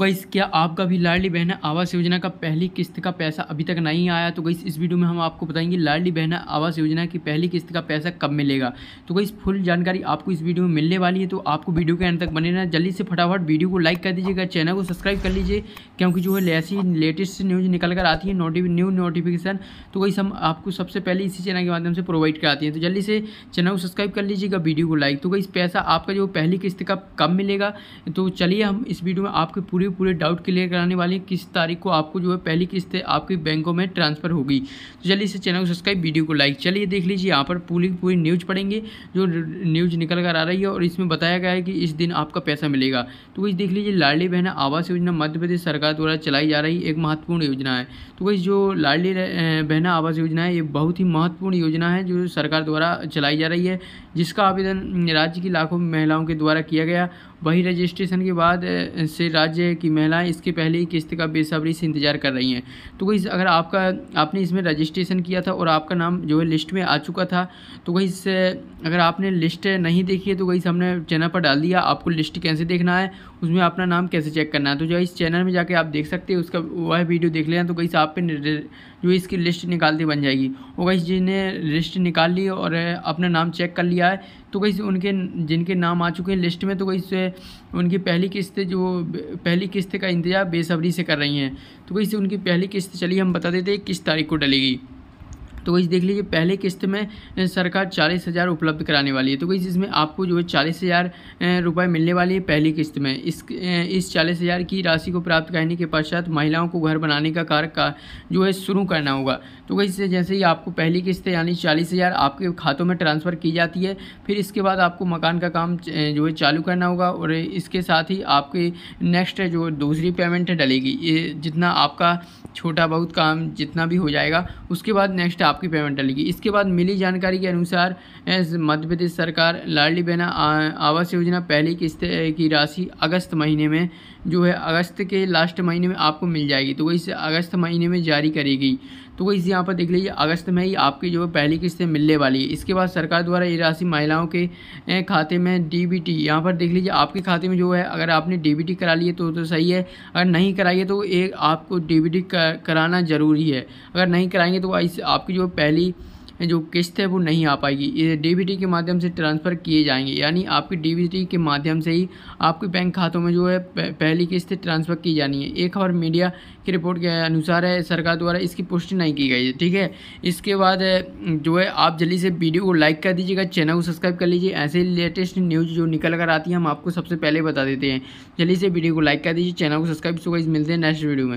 गईस क्या आपका भी लाडली बहना आवास योजना का पहली किस्त का पैसा अभी तक नहीं आया तो गईस इस वीडियो में हम आपको बताएंगे लाडली बहना आवास योजना की पहली किस्त का पैसा कब मिलेगा तो गईस फुल जानकारी आपको इस वीडियो में मिलने वाली है तो आपको वीडियो के अंत तक बने रहना जल्दी से फटाफट वीडियो को लाइक कर दीजिएगा चैनल को सब्सक्राइब कर लीजिए क्योंकि जो है ऐसी लेटेस्ट न्यूज़ निकल कर आती है न्यू नोटिफिकेशन तो गईस हम आपको सबसे पहले इसी चैनल के माध्यम से प्रोवाइड कराती है तो जल्दी से चैनल को सब्सक्राइब कर लीजिएगा वीडियो को लाइक तो गई पैसा आपका जो पहली किस्त का कब मिलेगा तो चलिए हम इस वीडियो में आपके पूरी होगी पूरे डाउट क्लियर कराने वाले हैं किस तारीख को आपको जो है पहली किस्त आपकी बैंकों में ट्रांसफर होगी तो चलिए इस चैनल को सब्सक्राइब वीडियो को लाइक चलिए देख लीजिए यहाँ पर पूरी पूरी न्यूज़ पढ़ेंगे जो न्यूज़ निकल कर आ रही है और इसमें बताया गया है कि इस दिन आपका पैसा मिलेगा तो वही देख लीजिए लाडली बहना आवास योजना मध्य प्रदेश सरकार द्वारा चलाई जा रही एक महत्वपूर्ण योजना है तो वही जो लाडली बहना आवास योजना है ये बहुत ही महत्वपूर्ण योजना है जो सरकार द्वारा चलाई जा रही है जिसका आवेदन राज्य की लाखों महिलाओं के द्वारा किया गया वही रजिस्ट्रेशन के बाद से राज्य की महिलाएं इसके पहले ही किस्त का बेसब्री से इंतजार कर रही हैं तो वही अगर आपका आपने इसमें रजिस्ट्रेशन किया था और आपका नाम जो है लिस्ट में आ चुका था तो वही इससे अगर आपने लिस्ट नहीं देखी है तो वही हमने चैनल पर डाल दिया आपको लिस्ट कैसे देखना है उसमें अपना नाम कैसे चेक करना है तो जो इस चैनल में जाके आप देख सकते हैं उसका वह वीडियो देख लेना तो वही आप पे जो इसकी लिस्ट निकालती बन जाएगी और वही जिन्हें लिस्ट निकाल ली और अपना नाम चेक कर लिया है तो कहीं उनके जिनके नाम आ चुके हैं लिस्ट में तो कहीं से उनकी पहली किस्त जो पहली किस्त का इंतज़ार बेसब्री से कर रही हैं तो कहीं से उनकी पहली किस्त चलिए हम बता देते हैं किस तारीख को डलेगी तो वही देख लीजिए पहले किस्त में सरकार चालीस हज़ार उपलब्ध कराने वाली है तो वही इसमें आपको जो है चालीस हज़ार रुपये मिलने वाली है पहली किस्त में इस इस चालीस हज़ार की राशि को प्राप्त करने के पश्चात महिलाओं को घर बनाने का कार्य का जो है शुरू करना होगा तो वही जैसे ही आपको पहली किस्त यानी चालीस हज़ार आपके खातों में ट्रांसफ़र की जाती है फिर इसके बाद आपको मकान का काम जो है चालू करना होगा और इसके साथ ही आपकी नेक्स्ट जो दूसरी पेमेंट डलेगी ये जितना आपका छोटा बहुत काम जितना भी हो जाएगा उसके बाद नेक्स्ट आपकी पेमेंट डलेगी इसके बाद मिली जानकारी के अनुसार मध्य प्रदेश सरकार लाडली बहना आवास योजना पहली किस्त की राशि अगस्त महीने में जो है अगस्त के लास्ट महीने में आपको मिल जाएगी तो वही अगस्त महीने में जारी करेगी तो वही यहाँ पर देख लीजिए अगस्त में ही आपकी जो है पहली किस्त मिलने वाली है इसके बाद सरकार द्वारा ये राशि महिलाओं के खाते में डी बी टी यहाँ पर देख लीजिए आपके खाते में जो है अगर आपने डी बी टी करा लिए तो तो सही है अगर नहीं कराइए तो एक आपको डी बी टी कराना ज़रूरी है अगर नहीं कराएंगे तो आपकी जो पहली जो किस्त है वो नहीं आ पाएगी ये डीबीटी के माध्यम से ट्रांसफ़र किए जाएंगे यानी आपकी डीबीटी के माध्यम से ही आपके बैंक खातों में जो है पहली किस्त ट्रांसफ़र की जानी है एक खबर मीडिया की रिपोर्ट के अनुसार है सरकार द्वारा इसकी पुष्टि नहीं की गई है ठीक है इसके बाद जो है आप जल्दी से वीडियो को लाइक कर दीजिएगा चैनल को सब्सक्राइब कर लीजिए ऐसे लेटेस्ट न्यूज़ जो निकल कर आती है हम आपको सबसे पहले बता देते हैं जल्दी से वीडियो को लाइक कर दीजिए चैनल को सब्सक्राइब सुबह मिलते हैं नेक्स्ट वीडियो में